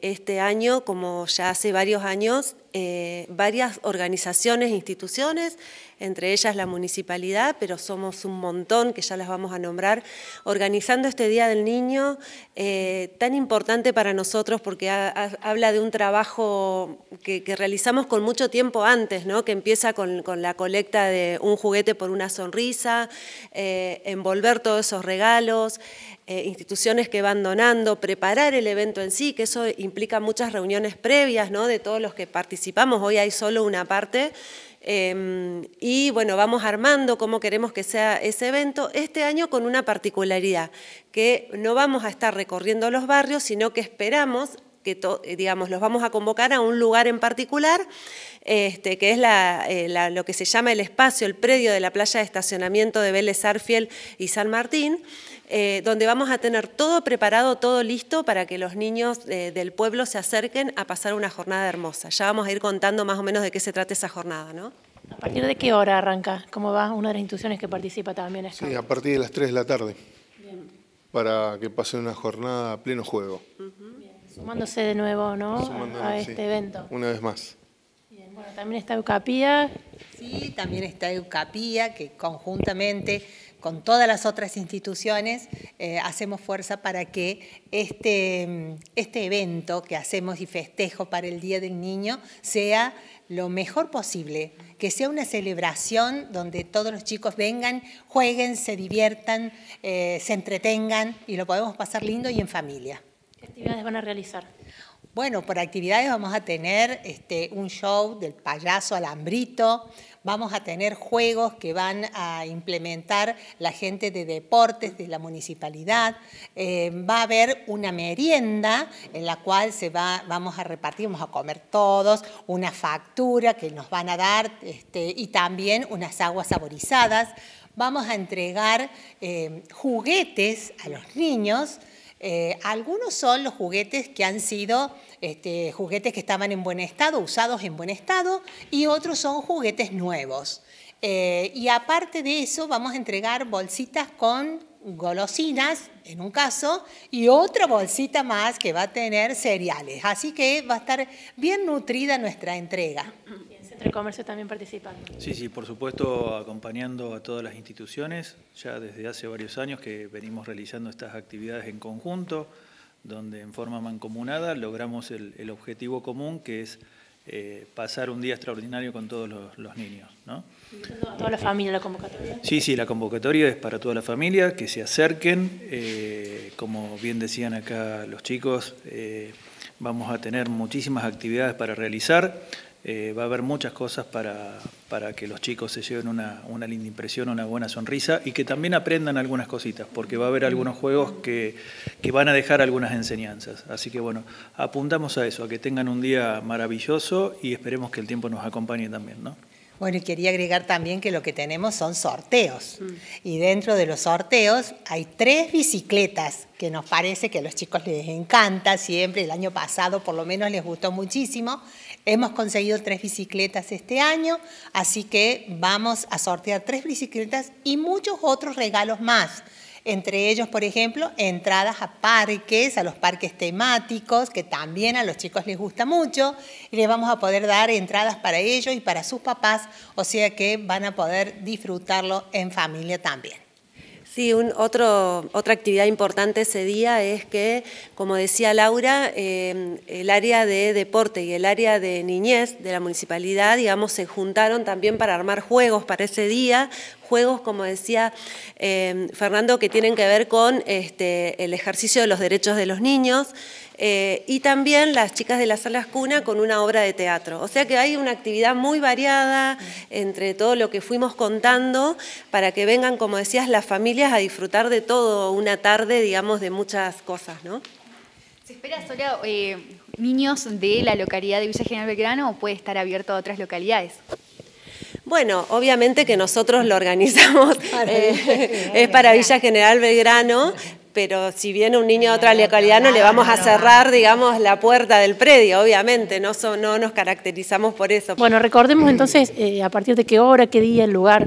Este año, como ya hace varios años, eh, varias organizaciones e instituciones, entre ellas la municipalidad, pero somos un montón que ya las vamos a nombrar, organizando este Día del Niño eh, tan importante para nosotros porque habla de un trabajo que, realizamos con mucho tiempo antes, ¿no? que empieza con, la colecta de un juguete por una sonrisa, eh, envolver todos esos regalos, instituciones que van donando, preparar el evento en sí, que eso implica muchas reuniones previas ¿no? de todos los que participan hoy hay solo una parte. Em, y bueno, vamos armando cómo queremos que sea ese evento, este año con una particularidad, que no vamos a estar recorriendo los barrios, sino que esperamos que eh, digamos, los vamos a convocar a un lugar en particular, este, que es eh, lo que se llama el espacio, el predio de la playa de estacionamiento de Vélez Arfiel y San Martín, eh, donde vamos a tener todo preparado, todo listo para que los niños del pueblo se acerquen a pasar una jornada hermosa. Ya vamos a ir contando más o menos de qué se trata esa jornada, ¿no? ¿A partir de qué hora arranca? ¿Cómo va una de las instituciones que participa también? sí, a partir de las 3 de la tarde. Para que pasen una jornada a pleno juego. Sumándose de nuevo, ¿no? a este evento. Una vez más. bueno, también está Eucapía. Sí, también está Eucapía, que conjuntamente con todas las otras instituciones eh, hacemos fuerza para que este, este evento que hacemos y festejo para el Día del Niño sea lo mejor posible, que sea una celebración donde todos los chicos vengan, jueguen, se diviertan, eh, se entretengan y lo podemos pasar lindo y en familia. ¿Qué actividades van a realizar? Bueno, por actividades vamos a tener este, un show del payaso alambrito, vamos a tener juegos que van a implementar la gente de deportes de la municipalidad, eh, va a haber una merienda en la cual se va, vamos a repartir, vamos a comer todos, una factura que nos van a dar este, y también unas aguas saborizadas, vamos a entregar eh, juguetes a los niños, eh, algunos son los juguetes que han sido este, juguetes que estaban en buen estado, usados en buen estado, y otros son juguetes nuevos. Eh, y aparte de eso, vamos a entregar bolsitas con golosinas, en un caso, y otra bolsita más que va a tener cereales. Así que va a estar bien nutrida nuestra entrega. Comercio también participando. Sí, sí, por supuesto, acompañando a todas las instituciones, ya desde hace varios años que venimos realizando estas actividades en conjunto, donde en forma mancomunada logramos el, objetivo común que es eh, pasar un día extraordinario con todos los, niños. ¿no? ¿A toda la familia la convocatoria? Sí, sí, la convocatoria es para toda la familia, que se acerquen. Eh, como bien decían acá los chicos, eh, vamos a tener muchísimas actividades para realizar. Eh, va a haber muchas cosas para, para que los chicos se lleven una, una, linda impresión, una buena sonrisa y que también aprendan algunas cositas, porque va a haber algunos juegos que, que van a dejar algunas enseñanzas. Así que bueno, apuntamos a eso, a que tengan un día maravilloso y esperemos que el tiempo nos acompañe también. ¿no? Bueno, y quería agregar también que lo que tenemos son sorteos. Mm. Y dentro de los sorteos hay tres bicicletas que nos parece que a los chicos les encanta siempre. El año pasado por lo menos les gustó muchísimo. Hemos conseguido tres bicicletas este año, así que vamos a sortear tres bicicletas y muchos otros regalos más entre ellos, por ejemplo, entradas a parques, a los parques temáticos, que también a los chicos les gusta mucho, y les vamos a poder dar entradas para ellos y para sus papás, o sea que van a poder disfrutarlo en familia también. Sí, un, otro, otra actividad importante ese día es que, como decía Laura, eh, el área de deporte y el área de niñez de la municipalidad, digamos, se juntaron también para armar juegos para ese día, juegos, como decía em, Fernando, que tienen que ver con este, el ejercicio de los derechos de los niños. Eh, y también las chicas de las salas cuna con una obra de teatro. O sea que hay una actividad muy variada entre todo lo que fuimos contando para que vengan, como decías, las familias a disfrutar de todo una tarde, digamos, de muchas cosas, ¿no? ¿Se espera solo eh, niños de la localidad de Villa General Belgrano o puede estar abierto a otras localidades? Bueno, obviamente que nosotros lo organizamos, eh, es para Villa General Belgrano, pero si viene un niño de otra localidad no le vamos a cerrar, digamos, la puerta del predio, obviamente, no, no nos caracterizamos por eso. Bueno, recordemos entonces eh, a partir de qué hora, qué día, el lugar.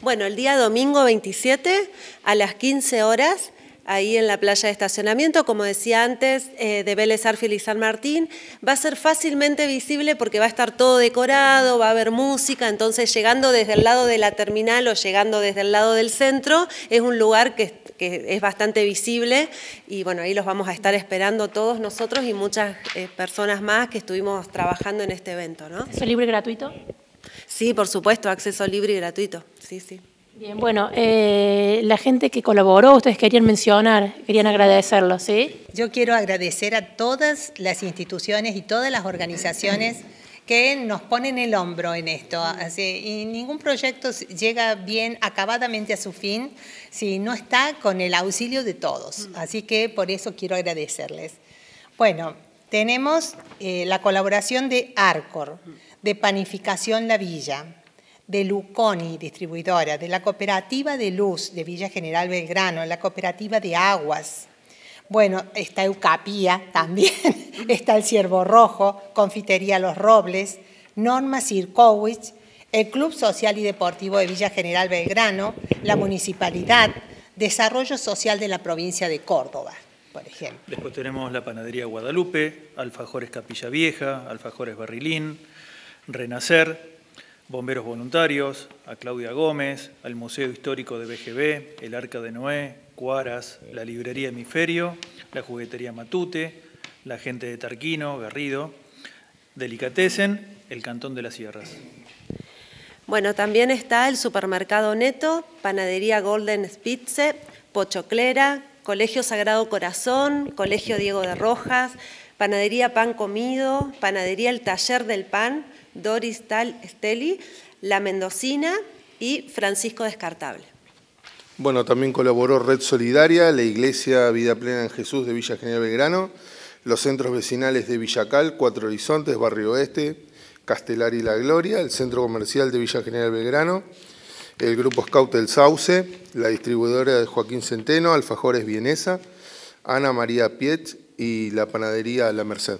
Bueno, el día domingo 27 a las 15 horas ahí en la playa de estacionamiento, como decía antes, eh, de Vélez Arfil y San Martín. Va a ser fácilmente visible porque va a estar todo decorado, va a haber música, entonces llegando desde el lado de la terminal o llegando desde el lado del centro, es un lugar que, es bastante visible y bueno, ahí los vamos a estar esperando todos nosotros y muchas eh, personas más que estuvimos trabajando en este evento. ¿no? libre y gratuito? Sí, por supuesto, acceso libre y gratuito, sí, sí. Bien, bueno, eh, la gente que colaboró, ustedes querían mencionar, querían agradecerlo, ¿sí? Yo quiero agradecer a todas las instituciones y todas las organizaciones que nos ponen el hombro en esto. y ningún proyecto llega bien acabadamente a su fin si no está con el auxilio de todos. Así que por eso quiero agradecerles. Bueno, tenemos eh, la colaboración de Arcor, de Panificación La Villa, de Luconi Distribuidora, de la Cooperativa de Luz de Villa General Belgrano, la Cooperativa de Aguas. Bueno, está Eucapía también, está el Ciervo Rojo, Confitería Los Robles, Norma Sirkowicz, el Club Social y Deportivo de Villa General Belgrano, la Municipalidad, Desarrollo Social de la Provincia de Córdoba. Por ejemplo. Después tenemos la panadería Guadalupe, Alfajores Capilla Vieja, Alfajores Barrilín, Renacer, bomberos voluntarios, a Claudia Gómez, al Museo Histórico de BGB, el Arca de Noé, Cuaras, la Librería Hemisferio, la Juguetería Matute, la gente de Tarquino, Garrido, Delicatesen, el Cantón de las Sierras. Bueno, también está el supermercado Neto, Panadería Golden Spitze, Pochoclera, Colegio Sagrado Corazón, Colegio Diego de Rojas, Panadería Pan Comido, Panadería El Taller del Pan, Doris Tal Esteli, La Mendocina y Francisco Descartable. Bueno, también colaboró Red Solidaria, la Iglesia Vida Plena en Jesús de Villa General Belgrano, los centros vecinales de Villacal, Cuatro Horizontes, Barrio Oeste, Castelar y La Gloria, el Centro Comercial de Villa General Belgrano, el Grupo Scout del Sauce, la distribuidora de Joaquín Centeno, Alfajores Vienesa, Ana María Piet y la panadería La Merced.